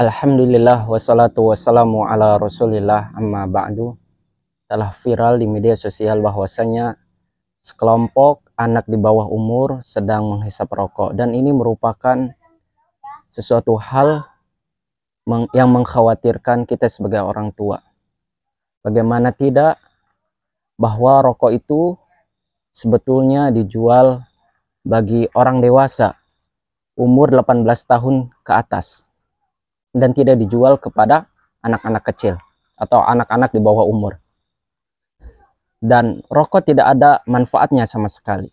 Alhamdulillah wassalatu wassalamu ala rasulillah amma ba'du telah viral di media sosial bahwasanya sekelompok anak di bawah umur sedang menghisap rokok dan ini merupakan sesuatu hal yang mengkhawatirkan kita sebagai orang tua bagaimana tidak bahwa rokok itu sebetulnya dijual bagi orang dewasa umur 18 tahun ke atas dan tidak dijual kepada anak-anak kecil atau anak-anak di bawah umur. Dan rokok tidak ada manfaatnya sama sekali.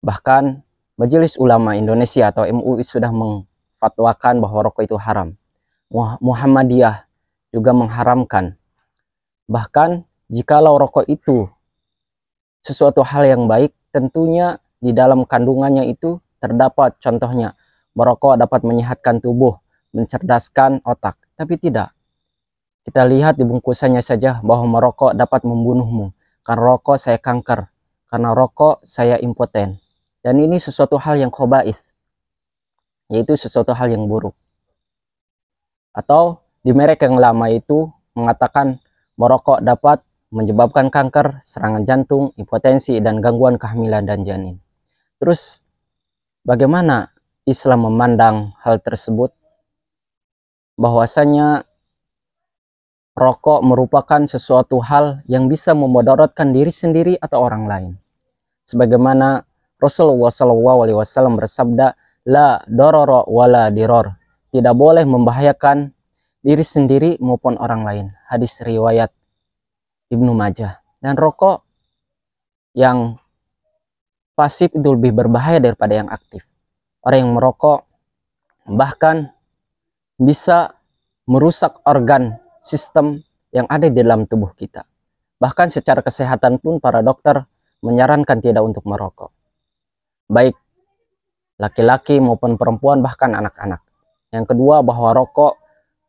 Bahkan Majelis Ulama Indonesia atau MUI sudah mengfatwakan bahwa rokok itu haram. Muhammadiyah juga mengharamkan. Bahkan jikalau rokok itu sesuatu hal yang baik, tentunya di dalam kandungannya itu terdapat contohnya merokok dapat menyehatkan tubuh, mencerdaskan otak. Tapi tidak. Kita lihat di bungkusannya saja bahwa merokok dapat membunuhmu. Karena rokok saya kanker. Karena rokok saya impoten. Dan ini sesuatu hal yang khobais. Yaitu sesuatu hal yang buruk. Atau di merek yang lama itu mengatakan merokok dapat menyebabkan kanker, serangan jantung, impotensi, dan gangguan kehamilan dan janin. Terus bagaimana Islam memandang hal tersebut? bahwasanya rokok merupakan sesuatu hal yang bisa memodorotkan diri sendiri atau orang lain. Sebagaimana Rasulullah SAW bersabda, La dororo wala diror. Tidak boleh membahayakan diri sendiri maupun orang lain. Hadis riwayat Ibnu Majah. Dan rokok yang pasif itu lebih berbahaya daripada yang aktif. Orang yang merokok bahkan bisa merusak organ sistem yang ada di dalam tubuh kita. Bahkan secara kesehatan pun para dokter menyarankan tidak untuk merokok. Baik laki-laki maupun perempuan bahkan anak-anak. Yang kedua bahwa rokok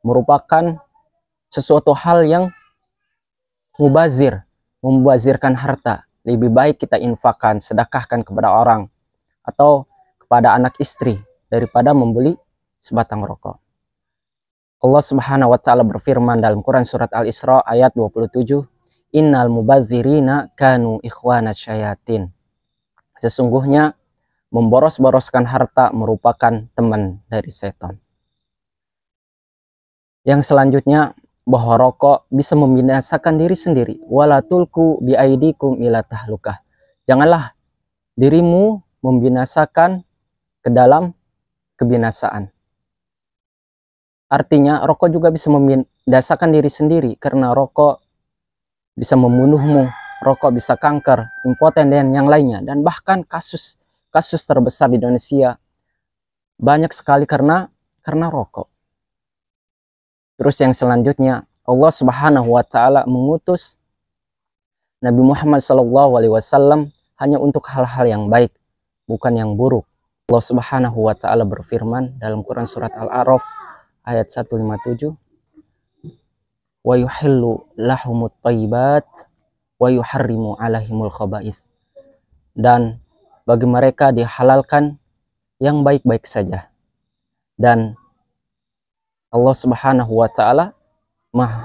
merupakan sesuatu hal yang mubazir, membazirkan harta. Lebih baik kita infakkan, sedekahkan kepada orang atau kepada anak istri daripada membeli sebatang rokok. Allah Subhanahu wa taala berfirman dalam Quran surat Al-Isra ayat 27, "Innal mubazzirina kanu ikhwana syayatin." Sesungguhnya memboros-boroskan harta merupakan teman dari setan. Yang selanjutnya bahwa rokok bisa membinasakan diri sendiri. Wala tulku biaidikum ila tahlukah. Janganlah dirimu membinasakan ke dalam kebinasaan. Artinya rokok juga bisa memindahkan diri sendiri karena rokok bisa membunuhmu, rokok bisa kanker, impoten dan yang lainnya. Dan bahkan kasus kasus terbesar di Indonesia banyak sekali karena karena rokok. Terus yang selanjutnya Allah Subhanahu wa taala mengutus Nabi Muhammad Shallallahu alaihi wasallam hanya untuk hal-hal yang baik, bukan yang buruk. Allah Subhanahu wa taala berfirman dalam Quran surat Al-A'raf ayat 157 wa yuhillu lahumut thayyibat wa yuharrimu alaihimul khaba'is dan bagi mereka dihalalkan yang baik-baik saja dan Allah Subhanahu wa taala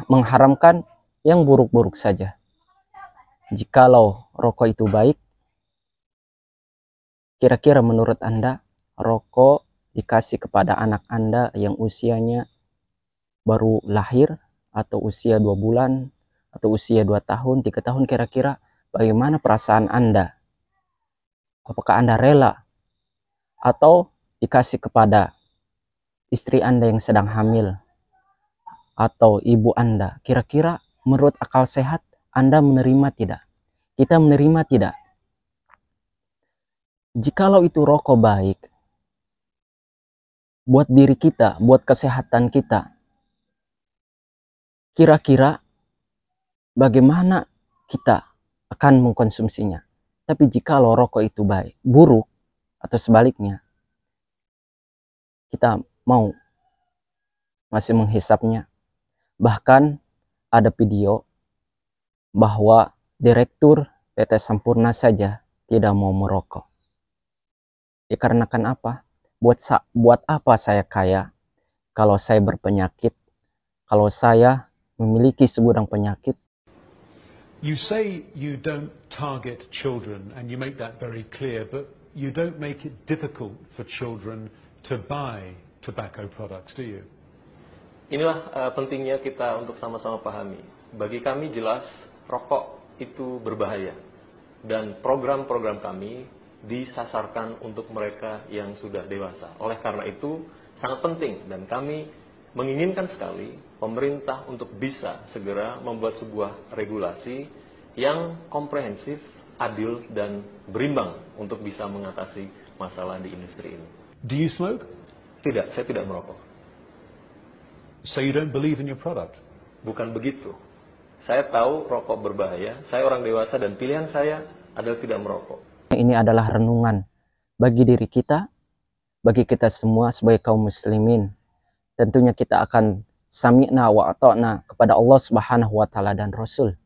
mengharamkan yang buruk-buruk saja. Jikalau rokok itu baik, kira-kira menurut Anda rokok dikasih kepada anak Anda yang usianya baru lahir atau usia dua bulan atau usia dua tahun, tiga tahun kira-kira bagaimana perasaan Anda? Apakah Anda rela? Atau dikasih kepada istri Anda yang sedang hamil atau ibu Anda, kira-kira menurut akal sehat Anda menerima tidak? Kita menerima tidak? Jikalau itu rokok baik, buat diri kita, buat kesehatan kita. Kira-kira bagaimana kita akan mengkonsumsinya. Tapi jikalau rokok itu baik, buruk, atau sebaliknya, kita mau masih menghisapnya. Bahkan ada video bahwa direktur PT Sampurna saja tidak mau merokok. Dikarenakan ya, apa? buat buat apa saya kaya kalau saya berpenyakit kalau saya memiliki segudang penyakit you say you don't target children and you make that very clear but you don't make it difficult for children to buy tobacco products do you inilah uh, pentingnya kita untuk sama-sama pahami bagi kami jelas rokok itu berbahaya dan program-program kami disasarkan untuk mereka yang sudah dewasa. Oleh karena itu, sangat penting dan kami menginginkan sekali pemerintah untuk bisa segera membuat sebuah regulasi yang komprehensif, adil, dan berimbang untuk bisa mengatasi masalah di industri ini. Do you smoke? Tidak, saya tidak merokok. So you don't believe in your product? Bukan begitu. Saya tahu rokok berbahaya, saya orang dewasa dan pilihan saya adalah tidak merokok. Ini adalah renungan bagi diri kita, bagi kita semua sebagai kaum muslimin. Tentunya kita akan sami'na wa ata'na kepada Allah Subhanahu wa taala dan Rasul.